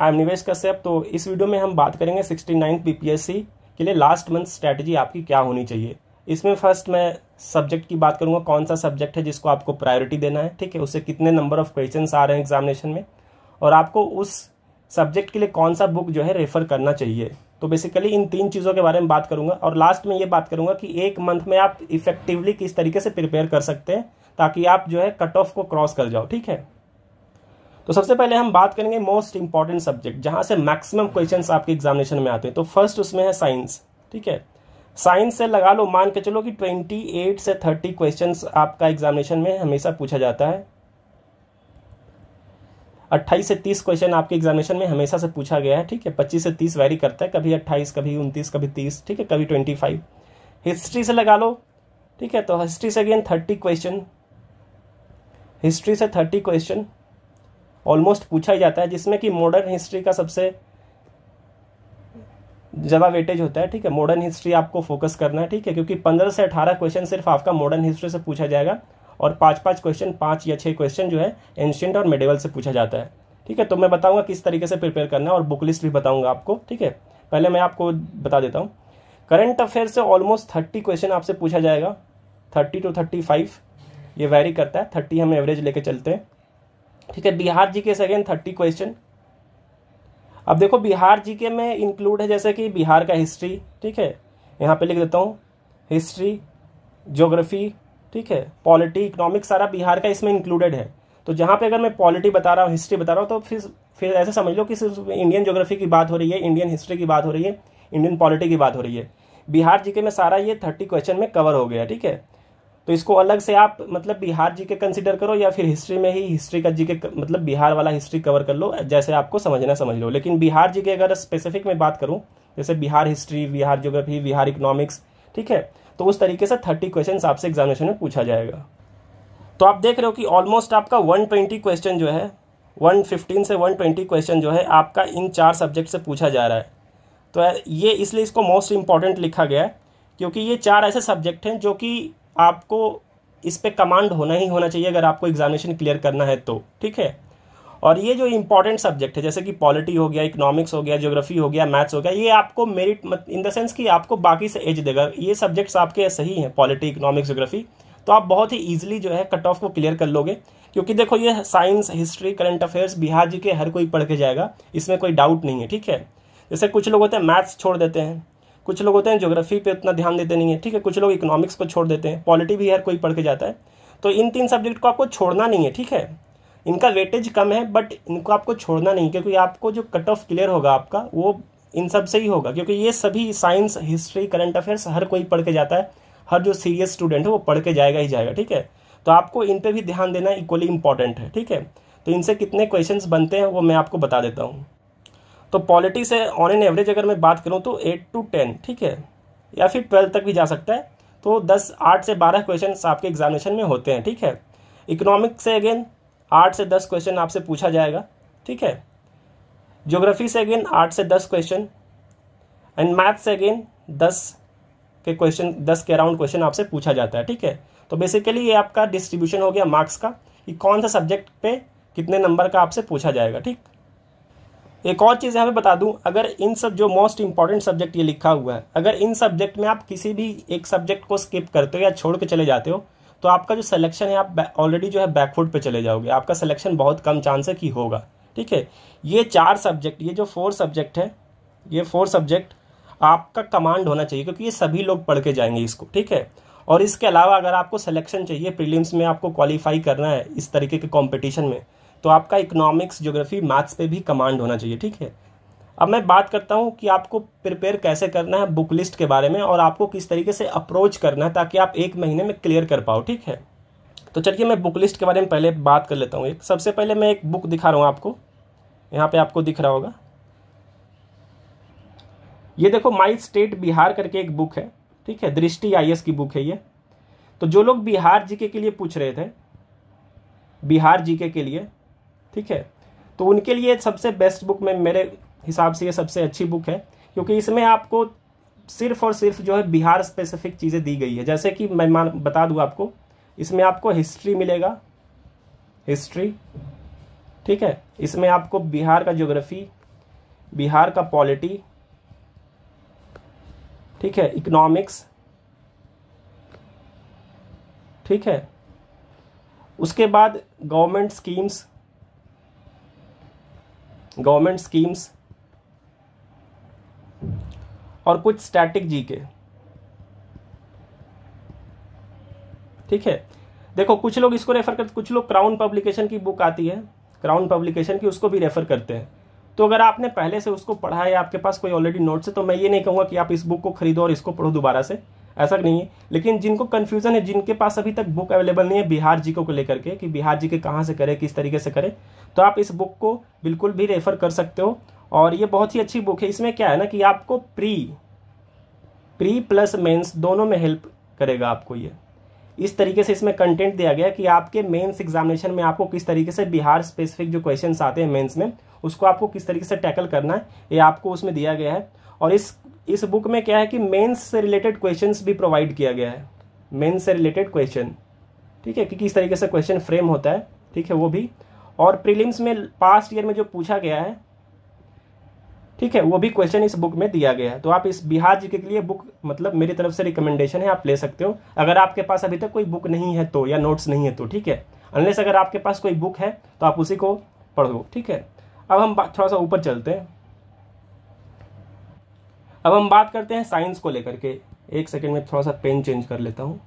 I am निवेश कश्यप तो इस वीडियो में हम बात करेंगे सिक्सटी एस सी के लिए लास्ट मंथ स्ट्रैटेजी आपकी क्या होनी चाहिए इसमें फर्स्ट मैं सब्जेक्ट की बात करूंगा कौन सा सब्जेक्ट है जिसको आपको प्रायोरिटी देना है ठीक है उससे कितने नंबर ऑफ क्वेश्चन आ रहे हैं एग्जामिनेशन में और आपको उस सब्जेक्ट के लिए कौन सा बुक जो है रेफर करना चाहिए तो बेसिकली इन तीन चीज़ों के बारे में बात करूंगा और लास्ट में ये बात करूंगा कि एक मंथ में आप इफेक्टिवली किस तरीके से प्रिपेयर कर सकते हैं ताकि आप जो है कट ऑफ को क्रॉस कर जाओ ठीक है तो सबसे पहले हम बात करेंगे मोस्ट इंपॉर्टेंट सब्जेक्ट जहां से मैक्सिमम क्वेश्चन आपके एग्जामिनेशन में आते हैं तो फर्स्ट उसमें है साइंस ठीक है साइंस से लगा लो मान के चलो कि 28 से 30 क्वेश्चंस आपका एग्जामिनेशन में हमेशा पूछा जाता है 28 से 30 क्वेश्चन आपके एग्जामिनेशन में हमेशा से पूछा गया है ठीक है 25 से 30 वैरी करता है कभी 28 कभी 29 कभी 30 ठीक है कभी 25 हिस्ट्री से लगा लो ठीक है तो हिस्ट्री से अगेन 30 क्वेश्चन हिस्ट्री से 30 क्वेश्चन ऑलमोस्ट पूछा ही जाता है जिसमें कि मॉडर्न हिस्ट्री का सबसे ज़्यादा वेटेज होता है ठीक है मॉडर्न हिस्ट्री आपको फोकस करना है ठीक है क्योंकि पंद्रह से अठारह क्वेश्चन सिर्फ आपका मॉडर्न हिस्ट्री से पूछा जाएगा और पाँच पाँच क्वेश्चन पाँच या छः क्वेश्चन जो है एंशियंट और मेडिवल से पूछा जाता है ठीक है तो मैं बताऊँगा किस तरीके से प्रिपेयर करना है और बुक लिस्ट भी बताऊँगा आपको ठीक है पहले मैं आपको बता देता हूँ करंट अफेयर से ऑलमोस्ट थर्टी क्वेश्चन आपसे पूछा जाएगा थर्टी टू थर्टी फाइव ये वेरी करता है थर्टी हम एवरेज लेके चलते हैं ठीक है बिहार जीके से अगेन थर्टी क्वेश्चन अब देखो बिहार जीके में इंक्लूड है जैसे कि बिहार का हिस्ट्री ठीक है यहाँ पे लिख देता हूँ हिस्ट्री ज्योग्राफी ठीक है पॉलिटी इकोनॉमिक सारा बिहार का इसमें इंक्लूडेड है तो जहाँ पे अगर मैं पॉलिटी बता रहा हूँ हिस्ट्री बता रहा हूँ तो फिर फिर ऐसे समझ लो कि सिर्फ इंडियन ज्योग्राफी की बात हो रही है इंडियन हिस्ट्री की बात हो रही है इंडियन पॉलिटी की बात हो रही है बिहार जीके में सारा ये थर्टी क्वेश्चन में कवर हो गया ठीक है तो इसको अलग से आप मतलब बिहार जी के कंसिडर करो या फिर हिस्ट्री में ही हिस्ट्री का जी के मतलब बिहार वाला हिस्ट्री कवर कर लो जैसे आपको समझना समझ लो लेकिन बिहार जी के अगर स्पेसिफिक में बात करूँ जैसे Bihar history Bihar geography Bihar economics ठीक है तो उस तरीके से थर्टी क्वेश्चन आपसे एग्जामिनेशन में पूछा जाएगा तो आप देख रहे हो कि ऑलमोस्ट आपका वन ट्वेंटी क्वेश्चन जो है वन फिफ्टीन से वन ट्वेंटी क्वेश्चन जो है आपका इन चार सब्जेक्ट से पूछा जा रहा है तो ये इसलिए इसको मोस्ट इम्पॉर्टेंट लिखा गया है क्योंकि ये चार ऐसे सब्जेक्ट हैं जो कि आपको इस पर कमांड होना ही होना चाहिए अगर आपको एग्जामिनेशन क्लियर करना है तो ठीक है और ये जो इंपॉर्टेंट सब्जेक्ट है जैसे कि पॉलिटी हो गया इकोनॉमिक्स हो गया ज्योग्राफी हो गया मैथ्स हो गया ये आपको मेरिट मत इन द सेंस कि आपको बाकी से एज देगा ये सब्जेक्ट्स आपके सही हैं पॉलिटी इकोनॉमिक्स ज्योग्राफी तो आप बहुत ही ईजिली जो है कट ऑफ को क्लियर कर लोगे क्योंकि देखो ये science history current affairs Bihar G K हर कोई पढ़ के जाएगा इसमें कोई डाउट नहीं है ठीक है जैसे कुछ लोग होते हैं मैथ्स छोड़ देते हैं कुछ लोग होते हैं जोग्राफी पे उतना ध्यान देते नहीं है ठीक है कुछ लोग इकोनॉमिक्स को छोड़ देते हैं पॉलिटी भी हर कोई पढ़ के जाता है तो इन तीन सब्जेक्ट को आपको छोड़ना नहीं है ठीक है इनका वेटेज कम है बट इनको आपको छोड़ना नहीं क्योंकि आपको जो कट ऑफ क्लियर होगा आपका वो इन सब से ही होगा क्योंकि ये सभी साइंस हिस्ट्री करंट अफेयर्स हर कोई पढ़ के जाता है हर जो सीरियस स्टूडेंट है वो पढ़ के जाएगा ही जाएगा ठीक है तो आपको इन पर भी ध्यान देना इक्वली इंपॉर्टेंट है ठीक है तो इनसे कितने क्वेश्चंस बनते हैं वो मैं आपको बता देता हूँ तो पॉलिटिक्स है ऑन एन एवरेज अगर मैं बात करूँ तो एट टू टेन ठीक है या फिर ट्वेल्थ तक भी जा सकता है तो दस आठ से बारह क्वेश्चन आपके एग्जामिनेशन में होते हैं ठीक है इकोनॉमिक्स से अगेन आठ से दस क्वेश्चन आपसे पूछा जाएगा ठीक है ज्योग्राफी से अगेन आठ से दस क्वेश्चन एंड मैथ से अगेन दस के क्वेश्चन दस के अराउंड क्वेश्चन आपसे पूछा जाता है ठीक है तो बेसिकली ये आपका डिस्ट्रीब्यूशन हो गया मार्क्स का कि कौन सा सब्जेक्ट पे कितने नंबर का आपसे पूछा जाएगा ठीक एक और चीज़ यहाँ पे बता दूँ अगर इन सब जो मोस्ट इंपॉर्टेंट सब्जेक्ट ये लिखा हुआ है अगर इन सब्जेक्ट में आप किसी भी एक सब्जेक्ट को स्किप करते हो या छोड़ के चले जाते हो तो आपका जो सिलेक्शन है आप ऑलरेडी जो है बैकफुट पे चले जाओगे आपका सिलेक्शन बहुत कम चांस है कि होगा ठीक है ये चार सब्जेक्ट ये जो फोर सब्जेक्ट है ये फोर सब्जेक्ट आपका कमांड होना चाहिए क्योंकि ये सभी लोग पढ़ के जाएंगे इसको ठीक है और इसके अलावा अगर आपको सिलेक्शन चाहिए प्रीलिम्स में आपको क्वालिफाई करना है इस तरीके के कॉम्पिटिशन में तो आपका इकोनॉमिक्स ज्योग्राफी मैथ्स पे भी कमांड होना चाहिए ठीक है अब मैं बात करता हूँ कि आपको प्रिपेयर कैसे करना है बुक लिस्ट के बारे में और आपको किस तरीके से अप्रोच करना है ताकि आप एक महीने में क्लियर कर पाओ ठीक है तो चलिए मैं बुक लिस्ट के बारे में पहले बात कर लेता हूँ एक सबसे पहले मैं एक बुक दिखा रहा हूँ आपको यहाँ पे आपको दिख रहा होगा ये देखो माई स्टेट बिहार करके एक बुक है ठीक है दृष्टि आई की बुक है ये तो जो लोग बिहार जीके के लिए पूछ रहे थे बिहार जीके के लिए ठीक है तो उनके लिए सबसे बेस्ट बुक में मेरे हिसाब से ये सबसे अच्छी बुक है क्योंकि इसमें आपको सिर्फ और सिर्फ जो है बिहार स्पेसिफिक चीज़ें दी गई है जैसे कि मैं मान बता दूँ आपको इसमें आपको हिस्ट्री मिलेगा हिस्ट्री ठीक है इसमें आपको बिहार का ज्योग्राफी बिहार का पॉलिटी ठीक है इकोनॉमिक्स ठीक है उसके बाद गवर्नमेंट स्कीम्स गवर्नमेंट स्कीम्स और कुछ स्टैटिक जी के ठीक है देखो कुछ लोग इसको रेफर करते कुछ लोग क्राउन पब्लिकेशन की बुक आती है क्राउन पब्लिकेशन की उसको भी रेफर करते हैं तो अगर आपने पहले से उसको पढ़ा है आपके पास कोई ऑलरेडी नोट्स है तो मैं ये नहीं कहूंगा कि आप इस बुक को खरीदो और इसको पढ़ो दोबारा से ऐसा नहीं है लेकिन जिनको कन्फ्यूजन है जिनके पास अभी तक बुक अवेलेबल नहीं है बिहार जी को लेकर के कि बिहार जी के कहाँ से करें किस तरीके से करें तो आप इस बुक को बिल्कुल भी रेफर कर सकते हो और ये बहुत ही अच्छी बुक है इसमें क्या है ना कि आपको प्री प्री प्लस मेंस दोनों में हेल्प करेगा आपको ये इस तरीके से इसमें कंटेंट दिया गया कि आपके मेंस एग्जामिनेशन में आपको किस तरीके से बिहार स्पेसिफिक जो क्वेश्चन आते हैं मेंस में उसको आपको किस तरीके से टैकल करना है ये आपको उसमें दिया गया है और इस इस बुक में क्या है कि मेंस से रिलेटेड क्वेश्चन भी प्रोवाइड किया गया है मेंस से रिलेटेड क्वेश्चन ठीक है कि किस तरीके से क्वेश्चन फ्रेम होता है ठीक है वो भी और प्रीलिम्स में पास्ट ईयर में जो पूछा गया है ठीक है वो भी क्वेश्चन इस बुक में दिया गया है तो आप इस बिहार जी के लिए बुक मतलब मेरी तरफ से रिकमेंडेशन है आप ले सकते हो अगर आपके पास अभी तक कोई बुक नहीं है तो या नोट्स नहीं है तो ठीक है अनलेस अगर आपके पास कोई बुक है तो आप उसी को पढ़ो ठीक है अब हम थोड़ा सा ऊपर चलते हैं अब हम बात करते हैं साइंस को लेकर के एक सेकेंड में थोड़ा सा पेन चेंज कर लेता हूँ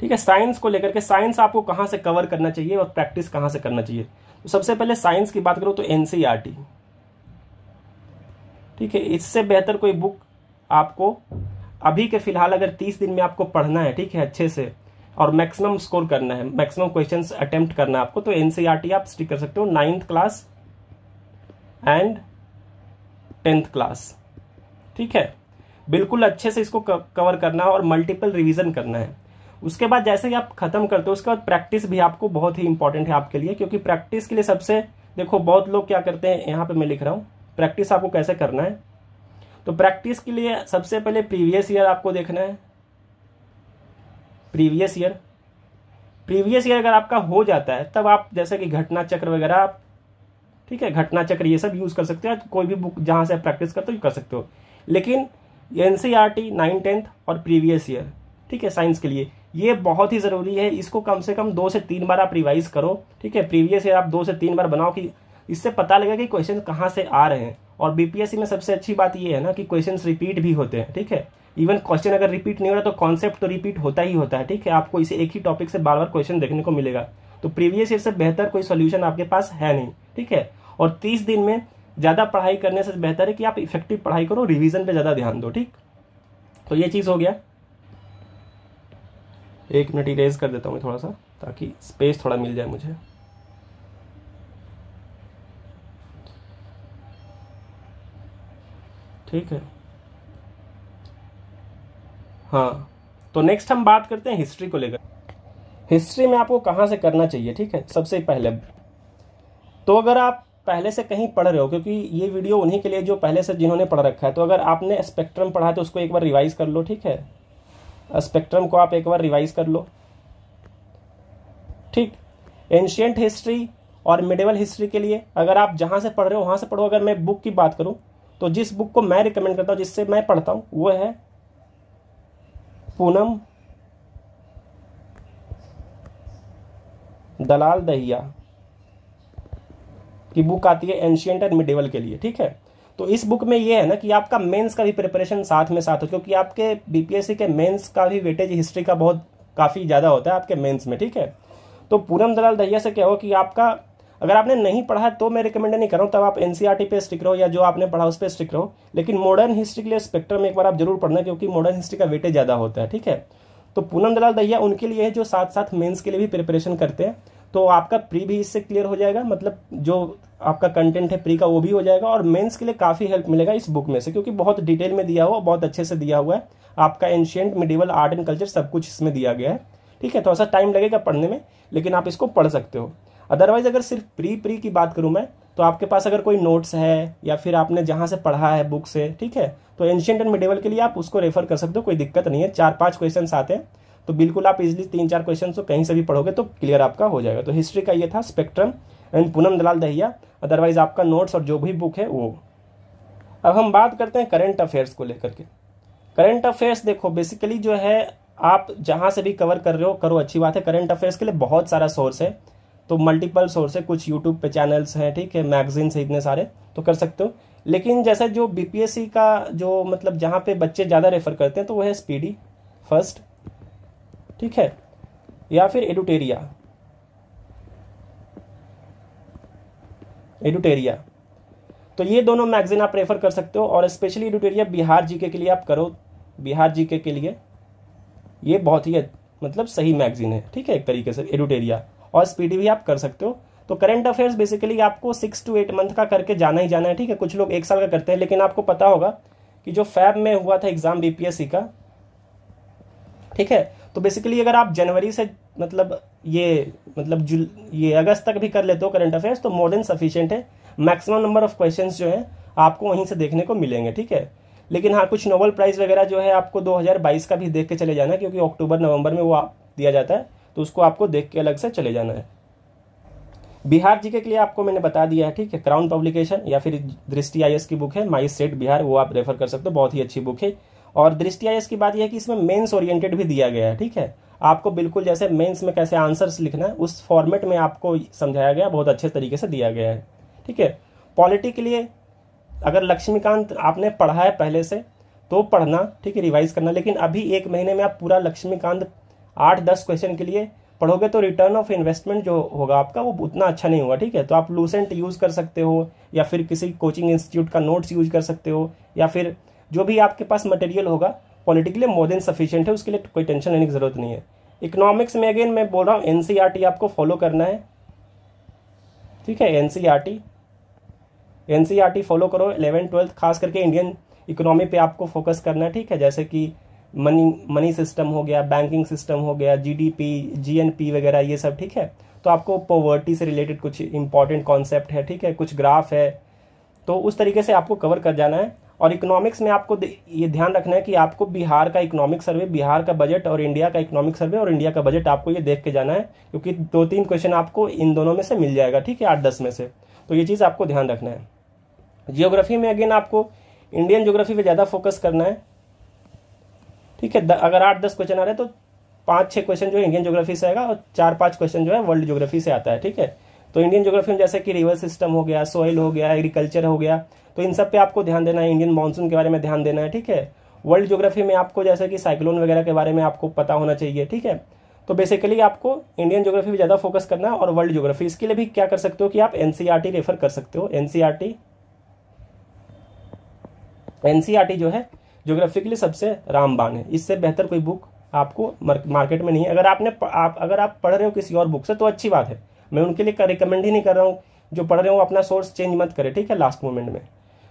ठीक है साइंस को लेकर के साइंस आपको कहाँ से कवर करना चाहिए और प्रैक्टिस कहाँ से करना चाहिए तो सबसे पहले साइंस की बात करो तो एनसीईआरटी e ठीक है इससे बेहतर कोई बुक आपको अभी के फिलहाल अगर तीस दिन में आपको पढ़ना है ठीक है अच्छे से और मैक्सिमम स्कोर करना है मैक्सिमम क्वेश्चंस अटेम्प्ट करना है आपको तो एनसीईआरटी e आप स्टिक कर सकते हो ninth class and tenth class ठीक है बिल्कुल अच्छे से इसको कवर करना है और मल्टीपल रिवीजन करना है उसके बाद जैसे ही आप खत्म करते हो उसके बाद प्रैक्टिस भी आपको बहुत ही इंपॉर्टेंट है आपके लिए क्योंकि प्रैक्टिस के लिए सबसे देखो बहुत लोग क्या करते हैं यहाँ पे मैं लिख रहा हूँ प्रैक्टिस आपको कैसे करना है तो प्रैक्टिस के लिए सबसे पहले प्रीवियस ईयर आपको देखना है प्रीवियस ईयर प्रीवियस ईयर अगर आपका हो जाता है तब आप जैसे कि घटना चक्र वगैरह आप ठीक है घटना चक्र ये सब यूज़ कर सकते हो कोई भी बुक जहाँ से आप प्रैक्टिस करते हो कर सकते हो लेकिन N C R T nine tenth और प्रीवियस ईयर ठीक है साइंस के लिए ये बहुत ही ज़रूरी है इसको कम से कम दो से तीन बार आप रिवाइज करो ठीक है प्रीवियस ईयर आप दो से तीन बार बनाओ कि इससे पता लगेगा कि क्वेश्चन कहाँ से आ रहे हैं और बीपीएससी में सबसे अच्छी बात ये है ना कि क्वेश्चन रिपीट भी होते हैं ठीक है इवन क्वेश्चन अगर रिपीट नहीं हो रहा तो कॉन्सेप्ट तो रिपीट होता ही होता है ठीक है आपको इसे एक ही टॉपिक से बार बार क्वेश्चन देखने को मिलेगा तो प्रीवियस ईयर से बेहतर कोई सोल्यूशन आपके पास है नहीं ठीक है और तीस दिन में ज़्यादा पढ़ाई करने से बेहतर है कि आप इफेक्टिव पढ़ाई करो रिविजन पर ज़्यादा ध्यान दो ठीक तो ये चीज़ हो गया एक मिनट इरेज कर देता हूँ थोड़ा सा ताकि स्पेस थोड़ा मिल जाए मुझे ठीक है हाँ तो नेक्स्ट हम बात करते हैं हिस्ट्री को लेकर हिस्ट्री में आपको कहाँ से करना चाहिए ठीक है सबसे पहले तो अगर आप पहले से कहीं पढ़ रहे हो क्योंकि ये वीडियो उन्हीं के लिए जो पहले से जिन्होंने पढ़ रखा है तो अगर आपने स्पेक्ट्रम पढ़ा है तो उसको एक बार रिवाइज़ कर लो ठीक है स्पेक्ट्रम को आप एक बार रिवाइज़ कर लो ठीक एंशियंट हिस्ट्री और मिडेवल हिस्ट्री के लिए अगर आप जहाँ से पढ़ रहे हो वहाँ से पढ़ो अगर मैं बुक की बात करूँ तो जिस बुक को मैं रिकमेंड करता हूँ जिससे मैं पढ़ता हूँ वो है पूनम दलाल दहिया की बुक आती है एंशियंट एंड मिडिवल के लिए ठीक है तो इस बुक में ये है ना कि आपका मेंस का भी प्रिपरेशन साथ में साथ हो क्योंकि आपके बीपीएससी के मेंस का भी वेटेज हिस्ट्री का बहुत काफ़ी ज़्यादा होता है आपके मेंस में ठीक है तो पूनम दलाल दहिया से क्या हो कि आपका अगर आपने नहीं पढ़ा तो मैं रिकमेंड नहीं कर रहा हूँ तब आप एनसीआरटी e पे स्टिक रहो या जो आपने पढ़ा उस पर स्टिक रहो लेकिन मॉडर्न हिस्ट्री के लिए स्पेक्ट्रम एक बार आप जरूर पढ़ना क्योंकि मॉडर्न हिस्ट्री का वेटेज ज़्यादा होता है ठीक है तो पूनम दलाल दहिया उनके लिए है जो साथ साथ मेंस के लिए भी प्रिपरेशन करते हैं तो आपका प्री भी इससे क्लियर हो जाएगा मतलब जो आपका कंटेंट है प्री का वो भी हो जाएगा और मेंस के लिए काफ़ी हेल्प मिलेगा इस बुक में से क्योंकि बहुत डिटेल में दिया हुआ बहुत अच्छे से दिया हुआ है आपका ancient medieval art and culture सब कुछ इसमें दिया गया है ठीक है थोड़ा सा टाइम लगेगा पढ़ने में लेकिन आप इसको पढ़ सकते हो अदरवाइज अगर सिर्फ प्री प्री की बात करूँ मैं तो आपके पास अगर कोई नोट्स है या फिर आपने जहाँ से पढ़ा है बुक से ठीक है तो एंशियंट एंड मिडिवल के लिए आप उसको रेफर कर सकते हो कोई दिक्कत नहीं है चार पाँच क्वेश्चन आते हैं तो बिल्कुल आप इजिली तीन चार क्वेश्चन तो कहीं से भी पढ़ोगे तो क्लियर आपका हो जाएगा तो हिस्ट्री का ये था spectrum and Poonam Dalal Dahiya otherwise आपका नोट्स और जो भी बुक है वो अब हम बात करते हैं करंट अफेयर्स को लेकर के करंट अफेयर्स देखो बेसिकली जो है आप जहाँ से भी कवर कर रहे हो करो अच्छी बात है करंट अफेयर्स के लिए बहुत सारा सोर्स है तो मल्टीपल सोर्स है कुछ यूट्यूब पे चैनल्स हैं ठीक है मैगजीन से इतने सारे तो कर सकते हो लेकिन जैसे जो बीपीएससी का जो मतलब जहाँ पे बच्चे ज़्यादा रेफर करते हैं तो वो है स्पीडी फर्स्ट ठीक है या फिर एडुटेरिया एडुटेरिया तो ये दोनों मैगजीन आप प्रेफर कर सकते हो और स्पेशली एडुटेरिया बिहार जीके के लिए आप करो बिहार जीके के लिए ये बहुत ही मतलब सही मैगजीन है ठीक है एक तरीके से एडुटेरिया और स्पीडी भी आप कर सकते हो तो करंट अफेयर्स बेसिकली आपको सिक्स टू एट मंथ का करके जाना ही जाना है ठीक है कुछ लोग एक साल का करते हैं लेकिन आपको पता होगा कि जो फैब में हुआ था एग्जाम बीपीएससी का ठीक है तो बेसिकली अगर आप जनवरी से मतलब ये मतलब जुल ये अगस्त तक भी कर लेते हो करंट अफेयर्स तो मोर देन सफिशियंट है मैक्सिमम नंबर ऑफ क्वेश्चन जो है आपको वहीं से देखने को मिलेंगे ठीक है लेकिन हाँ कुछ नोबल प्राइज़ वगैरह जो है आपको 2022 का भी देख के चले जाना क्योंकि अक्टूबर नवंबर में वो आप दिया जाता है तो उसको आपको देख के अलग से चले जाना है बिहार जी के लिए आपको मैंने बता दिया है ठीक है क्राउन पब्लिकेशन या फिर दृष्टि आई की बुक है माई स्टेट बिहार वो आप रेफर कर सकते हो बहुत ही अच्छी बुक है और दृष्टिआईएस की बात यह है कि इसमें मेन्स ओरिएंटेड भी दिया गया है ठीक है आपको बिल्कुल जैसे मेन्स में कैसे आंसर्स लिखना है उस फॉर्मेट में आपको समझाया गया बहुत अच्छे तरीके से दिया गया है ठीक है पॉलिटी के लिए अगर लक्ष्मीकांत आपने पढ़ा है पहले से तो पढ़ना ठीक है रिवाइज करना लेकिन अभी एक महीने में आप पूरा लक्ष्मीकांत आठ दस क्वेश्चन के लिए पढ़ोगे तो रिटर्न ऑफ इन्वेस्टमेंट जो होगा आपका वो उतना अच्छा नहीं होगा ठीक है तो आप लूसेंट यूज़ कर सकते हो या फिर किसी कोचिंग इंस्टीट्यूट का नोट्स यूज कर सकते हो या फिर जो भी आपके पास मटेरियल होगा पॉलिटिकली मोर देन सफिशियंट है उसके लिए कोई टेंशन लेने की ज़रूरत नहीं है इकोनॉमिक्स में अगेन मैं बोल रहा हूँ एन e आपको फॉलो करना है ठीक है एन एन फॉलो करो इलेवन ट्वेल्थ खास करके इंडियन इकोनॉमी पे आपको फोकस करना है ठीक है जैसे कि मनी मनी सिस्टम हो गया बैंकिंग सिस्टम हो गया जीडीपी जीएनपी वगैरह ये सब ठीक है तो आपको पॉवर्टी से रिलेटेड कुछ इंपॉर्टेंट कॉन्सेप्ट है ठीक है कुछ ग्राफ है तो उस तरीके से आपको कवर कर जाना है और इकोनॉमिक्स में आपको ये ध्यान रखना है कि आपको बिहार का इकोनॉमिक सर्वे बिहार का बजट और इंडिया का इकोनॉमिक सर्वे और इंडिया का बजट आपको ये देख के जाना है क्योंकि दो तीन क्वेश्चन आपको इन दोनों में से मिल जाएगा ठीक है आठ दस में से तो ये चीज़ आपको ध्यान रखना है जियोग्राफी में अगेन आपको इंडियन ज्योग्राफी पे ज़्यादा फोकस करना है ठीक है अगर आठ दस क्वेश्चन आ रहे हैं तो पाँच छः क्वेश्चन जो है इंडियन ज्योग्राफी से आएगा और चार पाँच क्वेश्चन जो है वर्ल्ड जोग्राफी से आता है ठीक है तो इंडियन जोग्राफी में जैसे कि रिवर सिस्टम हो गया सॉइल हो गया एग्रीकल्चर हो गया तो इन सब पे आपको ध्यान देना है इंडियन मानसून के बारे में ध्यान देना है ठीक है वर्ल्ड जोग्राफी में आपको जैसे कि साइक्लोन वगैरह के बारे में आपको पता होना चाहिए ठीक है तो बेसिकली आपको इंडियन जोग्राफी पर ज़्यादा फोकस करना है और वर्ल्ड जोग्राफी इसके लिए भी क्या कर सकते हो कि आप एन रेफर e कर सकते हो एन सी e e जो है जोग्राफी के लिए सबसे रामबान है इससे बेहतर कोई बुक आपको मार्केट में नहीं है अगर आपने आप अगर आप पढ़ रहे हो किसी और बुक से तो अच्छी बात है मैं उनके लिए रिकमेंड ही नहीं कर रहा हूँ जो पढ़ रहे हो अपना सोर्स चेंज मत करें ठीक है लास्ट मोमेंट में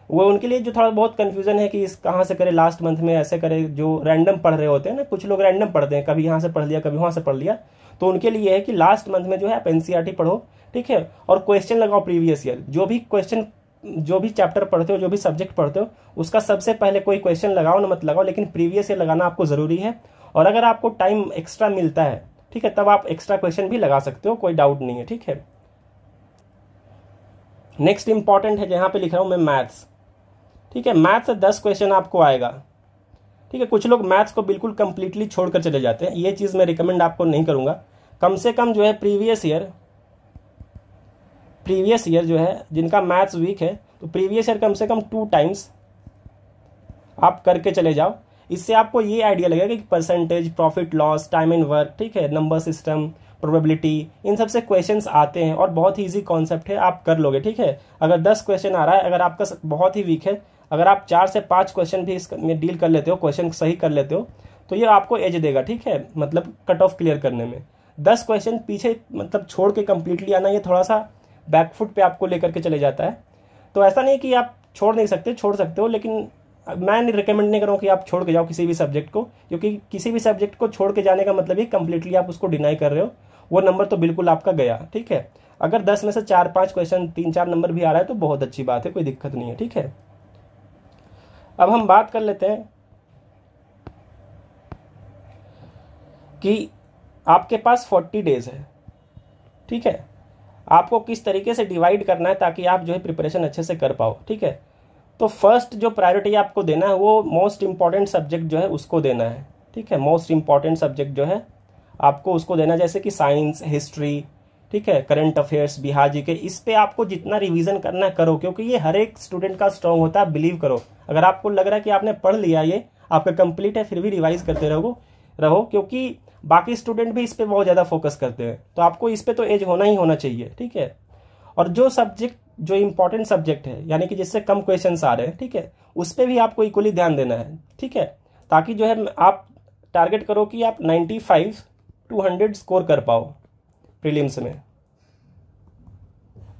वो उनके लिए जो थोड़ा बहुत कन्फ्यूजन है कि इस कहाँ से करें लास्ट मंथ में ऐसे करें जो रैंडम पढ़ रहे होते हैं ना कुछ लोग रैंडम पढ़ते हैं कभी यहाँ से पढ़ लिया कभी वहाँ से पढ़ लिया तो उनके लिए है कि लास्ट मंथ में जो है आप एन e पढ़ो ठीक है और क्वेश्चन लगाओ प्रीवियस ईयर जो भी क्वेश्चन जो भी चैप्टर पढ़ते हो जो भी सब्जेक्ट पढ़ते हो उसका सबसे पहले कोई क्वेश्चन लगाओ ना मत लगाओ लेकिन प्रीवियस ईयर लगाना आपको ज़रूरी है और अगर आपको टाइम एक्स्ट्रा मिलता है ठीक है तब आप एक्स्ट्रा क्वेश्चन भी लगा सकते हो कोई डाउट नहीं है ठीक है नेक्स्ट इंपॉर्टेंट है जहां पे लिख रहा हूं मैं मैथ्स ठीक है मैथ्स से दस क्वेश्चन आपको आएगा ठीक है कुछ लोग मैथ्स को बिल्कुल कंप्लीटली छोड़कर चले जाते हैं ये चीज़ मैं रिकमेंड आपको नहीं करूंगा कम से कम जो है प्रीवियस ईयर प्रीवियस ईयर जो है जिनका मैथ्स वीक है तो प्रीवियस ईयर कम से कम टू टाइम्स आप करके चले जाओ इससे आपको ये आइडिया लगेगा कि percentage profit loss time and work ठीक है नंबर सिस्टम प्रोबेबिलिटी इन सबसे क्वेश्चन आते हैं और बहुत ही ईजी कॉन्सेप्ट है आप कर लोगे ठीक है अगर दस क्वेश्चन आ रहा है अगर आपका बहुत ही वीक है अगर आप चार से पाँच क्वेश्चन भी इसमें डील कर लेते हो क्वेश्चन सही कर लेते हो तो ये आपको एज देगा ठीक है मतलब कट ऑफ क्लियर करने में दस क्वेश्चन पीछे मतलब छोड़ के कम्प्लीटली आना ये थोड़ा सा बैकफुट पे आपको लेकर के चले जाता है तो ऐसा नहीं कि आप छोड़ नहीं सकते छोड़ सकते हो लेकिन मैं नहीं रिकमेंड नहीं करूँ कि आप छोड़ के जाओ किसी भी सब्जेक्ट को क्योंकि किसी भी सब्जेक्ट को छोड़ के जाने का मतलब ये कम्प्लीटली आप उसको डिनाई कर रहे हो वो नंबर तो बिल्कुल आपका गया ठीक है अगर दस में से चार पाँच क्वेश्चन तीन चार नंबर भी आ रहा है तो बहुत अच्छी बात है कोई दिक्कत नहीं है ठीक है अब हम बात कर लेते हैं कि आपके पास फोर्टी डेज है ठीक है आपको किस तरीके से डिवाइड करना है ताकि आप जो है प्रिपरेशन अच्छे से कर पाओ ठीक है तो फर्स्ट जो प्रायोरिटी आपको देना है वो मोस्ट इम्पॉर्टेंट सब्जेक्ट जो है उसको देना है ठीक है मोस्ट इम्पॉर्टेंट सब्जेक्ट जो है आपको उसको देना जैसे कि साइंस हिस्ट्री ठीक है करंट अफेयर्स बिहार जी के इस पे आपको जितना रिवीजन करना है करो क्योंकि ये हर एक स्टूडेंट का स्ट्रांग होता है बिलीव करो अगर आपको लग रहा है कि आपने पढ़ लिया ये आपका कंप्लीट है फिर भी रिवाइज करते रहो रहो क्योंकि बाकी स्टूडेंट भी इस पर बहुत ज़्यादा फोकस करते हैं तो आपको इस पर तो एज होना ही होना चाहिए ठीक है और जो सब्जेक्ट जो इंपॉर्टेंट सब्जेक्ट है यानी कि जिससे कम क्वेश्चन आ रहे हैं ठीक है उस पर भी आपको इक्वली ध्यान देना है ठीक है ताकि जो है आप टारगेट करो कि आप 95 टू हंड्रेड स्कोर कर पाओ प्रीलिम्स में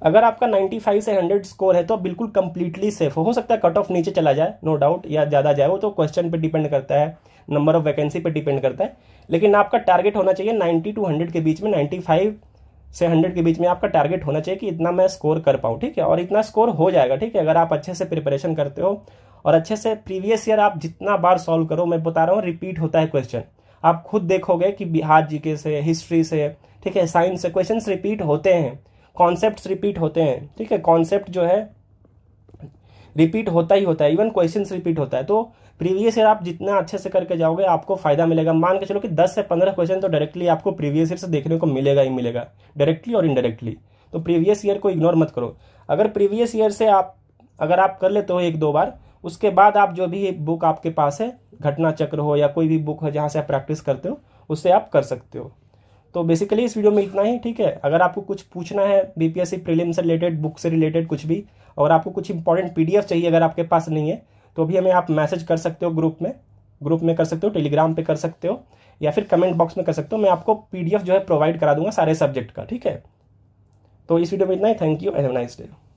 अगर आपका 95 से 100 स्कोर है तो बिल्कुल कंप्लीटली सेफ हो सकता है कट ऑफ नीचे चला जाए नो no डाउट या ज़्यादा जाए वो तो क्वेश्चन पे डिपेंड करता है नंबर ऑफ वैकेंसी पे डिपेंड करता है लेकिन आपका टारगेट होना चाहिए 90 टू 100 के बीच में 95 से हंड्रेड के बीच में आपका टारगेट होना चाहिए कि इतना मैं स्कोर कर पाऊँ ठीक है और इतना स्कोर हो जाएगा ठीक है अगर आप अच्छे से प्रिपरेशन करते हो और अच्छे से प्रीवियस ईयर आप जितना बार सॉल्व करो मैं बता रहा हूँ रिपीट होता है क्वेश्चन आप खुद देखोगे कि बिहार जीके से हिस्ट्री से ठीक है साइंस से क्वेश्चन रिपीट होते हैं कॉन्सेप्ट रिपीट होते हैं ठीक है कॉन्सेप्ट जो है रिपीट होता ही होता है इवन क्वेश्चन रिपीट होता है तो प्रीवियस ईयर आप जितना अच्छे से करके जाओगे आपको फायदा मिलेगा मान के चलो कि 10 से 15 क्वेश्चन तो डायरेक्टली आपको प्रीवियस ईयर से देखने को मिलेगा ही मिलेगा डायरेक्टली और इनडायरेक्टली तो प्रीवियस ईयर को इग्नोर मत करो अगर प्रीवियस ईयर से आप अगर आप कर लेते हो एक दो बार उसके बाद आप जो भी बुक आपके पास है घटना चक्र हो या कोई भी बुक हो जहाँ से आप प्रैक्टिस करते हो उससे आप कर सकते हो तो बेसिकली इस वीडियो में इतना ही ठीक है अगर आपको कुछ पूछना है बीपीएससी प्रीलिम्स से रिलेटेड बुक से रिलेटेड कुछ भी और आपको कुछ इंपॉर्टेंट पीडीएफ चाहिए अगर आपके पास नहीं है तो भी हमें आप मैसेज कर सकते हो ग्रुप में ग्रुप में कर सकते हो टेलीग्राम पे कर सकते हो या फिर कमेंट बॉक्स में कर सकते हो मैं आपको पीडीएफ जो है प्रोवाइड करा दूंगा सारे सब्जेक्ट का ठीक है तो इस वीडियो में इतना ही thank you and nice day